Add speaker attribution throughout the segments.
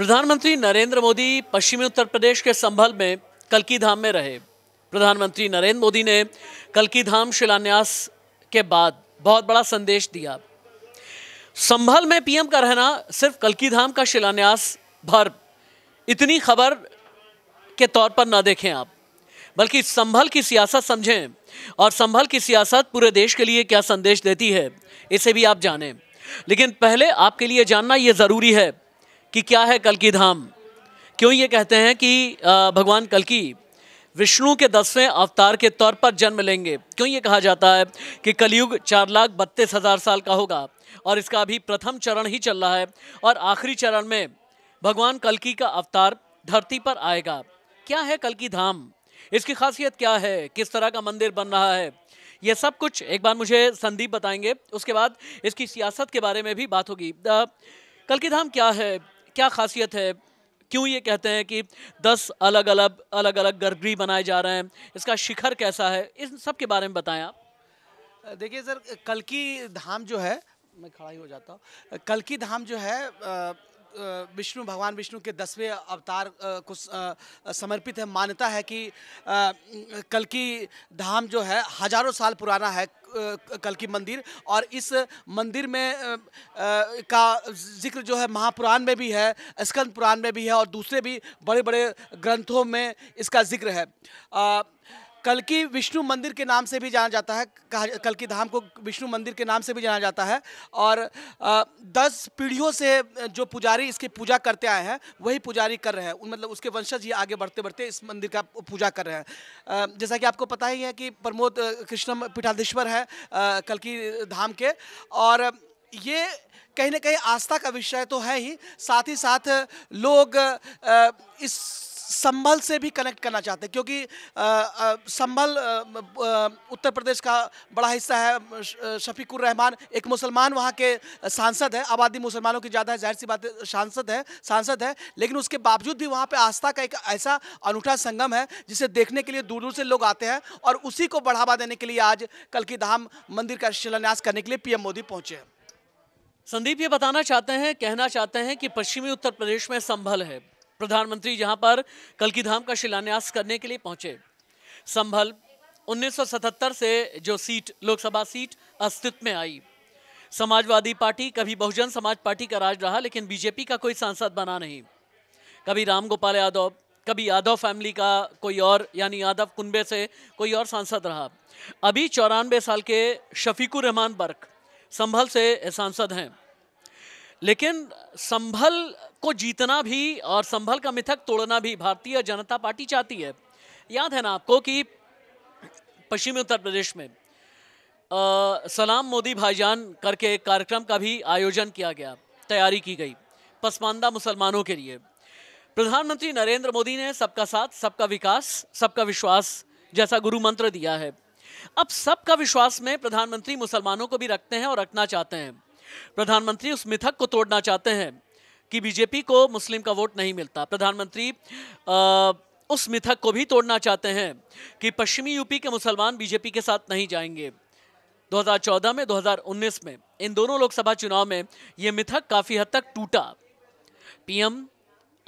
Speaker 1: प्रधानमंत्री नरेंद्र मोदी पश्चिमी उत्तर प्रदेश के संभल में कलकी धाम में रहे प्रधानमंत्री नरेंद्र मोदी ने कलकी धाम शिलान्यास के बाद बहुत बड़ा संदेश दिया संभल में पीएम का रहना सिर्फ कलकी धाम का शिलान्यास भर इतनी खबर के तौर पर ना देखें आप बल्कि संभल की सियासत समझें और संभल की सियासत पूरे देश के लिए क्या संदेश देती है इसे भी आप जानें लेकिन पहले आपके लिए जानना ये ज़रूरी है कि क्या है कल की धाम क्यों ये कहते हैं कि भगवान कलकी विष्णु के दसवें अवतार के तौर पर जन्म लेंगे क्यों ये कहा जाता है कि कलयुग चार लाख बत्तीस हज़ार साल का होगा और इसका अभी प्रथम चरण ही चल रहा है और आखिरी चरण में भगवान कलकी का अवतार धरती पर आएगा क्या है कल की धाम इसकी खासियत क्या है किस तरह का मंदिर बन रहा है यह सब कुछ एक बार मुझे संदीप बताएंगे उसके बाद इसकी सियासत के बारे में भी बात होगी कल की धाम क्या है क्या खासियत है क्यों ये कहते हैं कि दस अलग अलग अलग अलग गर्भगृह बनाए जा रहे हैं इसका शिखर कैसा है इन सब के बारे में बताएं आप
Speaker 2: देखिए सर कल की धाम जो है मैं खड़ा ही हो जाता हूँ कल की धाम जो है विष्णु भगवान विष्णु के दसवें अवतार को समर्पित है मान्यता है कि कल की धाम जो है हजारों साल पुराना है कल की मंदिर और इस मंदिर में का जिक्र जो है महापुराण में भी है स्कंद पुराण में भी है और दूसरे भी बड़े बड़े ग्रंथों में इसका जिक्र है आ, कलकी विष्णु मंदिर के नाम से भी जाना जाता है कल की धाम को विष्णु मंदिर के नाम से भी जाना जाता है और आ, दस पीढ़ियों से जो पुजारी इसकी पूजा करते आए हैं वही पुजारी कर रहे हैं मतलब उसके वंशज ही आगे बढ़ते बढ़ते इस मंदिर का पूजा कर रहे हैं आ, जैसा कि आपको पता ही है कि प्रमोद कृष्ण पीठाधीश्वर है आ, धाम के और ये कहीं ना कहीं आस्था का विषय तो है ही साथ ही साथ लोग इस संभल से भी कनेक्ट करना चाहते हैं क्योंकि संभल उत्तर प्रदेश का बड़ा हिस्सा है शफीकुर रहमान एक मुसलमान वहाँ के सांसद है आबादी मुसलमानों की ज़्यादा है जाहिर सी बात सांसद है सांसद है लेकिन उसके बावजूद भी वहाँ पर आस्था का एक ऐसा अनूठा संगम है जिसे देखने के लिए दूर दूर से लोग आते हैं और उसी को बढ़ावा देने के लिए आज कल की धाम मंदिर का शिलान्यास करने के लिए पीएम
Speaker 1: मोदी पहुँचे हैं संदीप ये बताना चाहते हैं कहना चाहते हैं कि पश्चिमी उत्तर प्रदेश में संभल है प्रधानमंत्री यहाँ पर की धाम का शिलान्यास करने के लिए पहुंचे संभल 1977 से जो सीट लोकसभा सीट अस्तित्व में आई समाजवादी पार्टी कभी बहुजन समाज पार्टी का राज रहा लेकिन बीजेपी का कोई सांसद बना नहीं कभी राम गोपाल यादव कभी यादव फैमिली का कोई और यानी यादव कुंबे से कोई और सांसद रहा अभी चौरानवे साल के शफीकुर रहमान बर्क संभल से सांसद हैं लेकिन संभल को जीतना भी और संभल का मिथक तोड़ना भी भारतीय जनता पार्टी चाहती है याद है ना आपको कि पश्चिमी उत्तर प्रदेश में आ, सलाम मोदी भाईजान करके एक कार्यक्रम का भी आयोजन किया गया तैयारी की गई पसमानदा मुसलमानों के लिए प्रधानमंत्री नरेंद्र मोदी ने सबका साथ सबका विकास सबका विश्वास जैसा गुरु मंत्र दिया है अब सबका विश्वास में प्रधानमंत्री मुसलमानों को भी रखते हैं और रखना चाहते हैं प्रधानमंत्री उस मिथक को तोड़ना चाहते हैं कि बीजेपी को मुस्लिम का वोट नहीं मिलता प्रधानमंत्री उस मिथक को भी तोड़ना चाहते हैं कि पश्चिमी यूपी के मुसलमान बीजेपी के साथ नहीं जाएंगे 2014 में 2019 में इन दोनों लोकसभा चुनाव में ये मिथक काफ़ी हद तक टूटा पीएम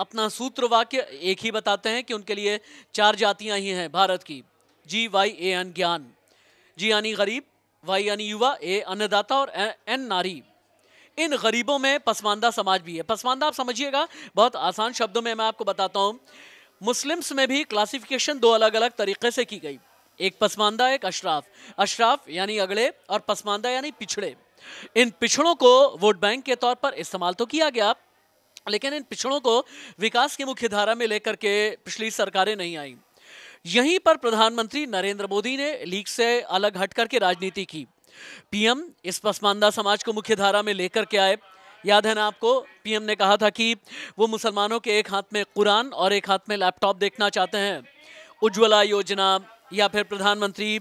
Speaker 1: अपना सूत्र वाक्य एक ही बताते हैं कि उनके लिए चार जातियां ही हैं भारत की जी वाई ए एन ज्ञान जी यानी गरीब वाई यानी युवा ए अन्नदाता और एन नारी इन गरीबों में पसमानदा समाज भी है पसमानदा आप समझिएगा बहुत आसान शब्दों में मैं आपको बताता हूँ मुस्लिम्स में भी क्लासिफिकेशन दो अलग अलग तरीके से की गई एक पसमानदा एक अशराफ अशराफ यानी अगले और पसमानदा यानी पिछड़े इन पिछड़ों को वोट बैंक के तौर पर इस्तेमाल तो किया गया लेकिन इन पिछड़ों को विकास की मुख्य धारा में लेकर के पिछली सरकारें नहीं आईं यहीं पर प्रधानमंत्री नरेंद्र मोदी ने लीग से अलग हट करके राजनीति की पीएम इस पसमानदा समाज को मुख्य धारा में लेकर के आए याद है ना आपको पीएम ने कहा था कि वो मुसलमानों के एक हाथ में कुरान और एक हाथ में लैपटॉप देखना चाहते हैं उज्ज्वला योजना या फिर प्रधानमंत्री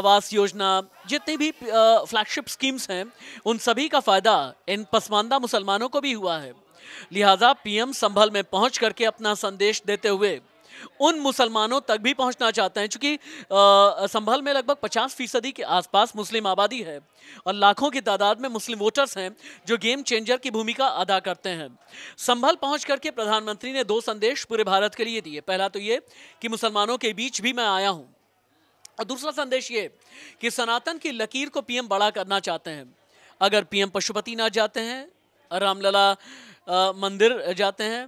Speaker 1: आवास योजना जितनी भी फ्लैगशिप स्कीम्स हैं उन सभी का फ़ायदा इन पसमानदा मुसलमानों को भी हुआ है लिहाजा पीएम संभल में पहुंच करके अपना संदेश देते हुए उन मुसलमानों तक भी पहुंचना चाहते हैं चूंकि संभल में लगभग 50 फीसदी के आसपास मुस्लिम आबादी है और लाखों की तादाद में मुस्लिम वोटर्स हैं जो गेम चेंजर की भूमिका अदा करते हैं संभल पहुंच करके प्रधानमंत्री ने दो संदेश पूरे भारत के लिए दिए पहला तो ये कि मुसलमानों के बीच भी मैं आया हूँ और दूसरा संदेश ये कि सनातन की लकीर को पीएम बड़ा करना चाहते हैं अगर पीएम पशुपति ना जाते हैं रामलला मंदिर जाते हैं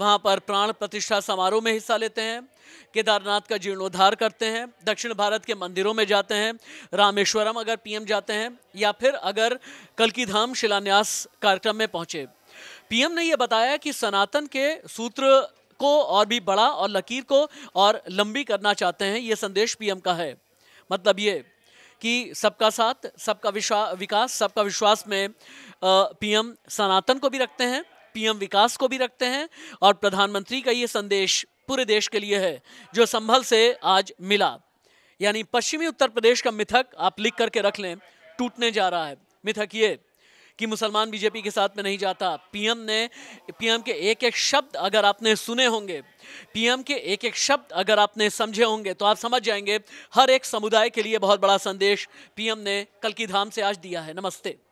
Speaker 1: वहाँ पर प्राण प्रतिष्ठा समारोह में हिस्सा लेते हैं केदारनाथ का जीर्णोद्धार करते हैं दक्षिण भारत के मंदिरों में जाते हैं रामेश्वरम अगर पीएम जाते हैं या फिर अगर कल की धाम शिलान्यास कार्यक्रम में पहुंचे पीएम ने यह बताया कि सनातन के सूत्र को और भी बड़ा और लकीर को और लंबी करना चाहते हैं ये संदेश पीएम का है मतलब ये कि सबका साथ सबका विश्वास विकास सबका विश्वास में पीएम सनातन को भी रखते हैं पीएम विकास को भी रखते हैं और प्रधानमंत्री का ये संदेश पूरे देश के लिए है जो संभल से आज मिला यानी पश्चिमी उत्तर प्रदेश का मिथक आप लिख करके रख लें टूटने जा रहा है मिथक ये कि मुसलमान बीजेपी के साथ में नहीं जाता पीएम ने पीएम के एक एक शब्द अगर आपने सुने होंगे पीएम के एक एक शब्द अगर आपने समझे होंगे तो आप समझ जाएंगे हर एक समुदाय के लिए बहुत बड़ा संदेश पीएम ने कल की धाम से आज दिया है नमस्ते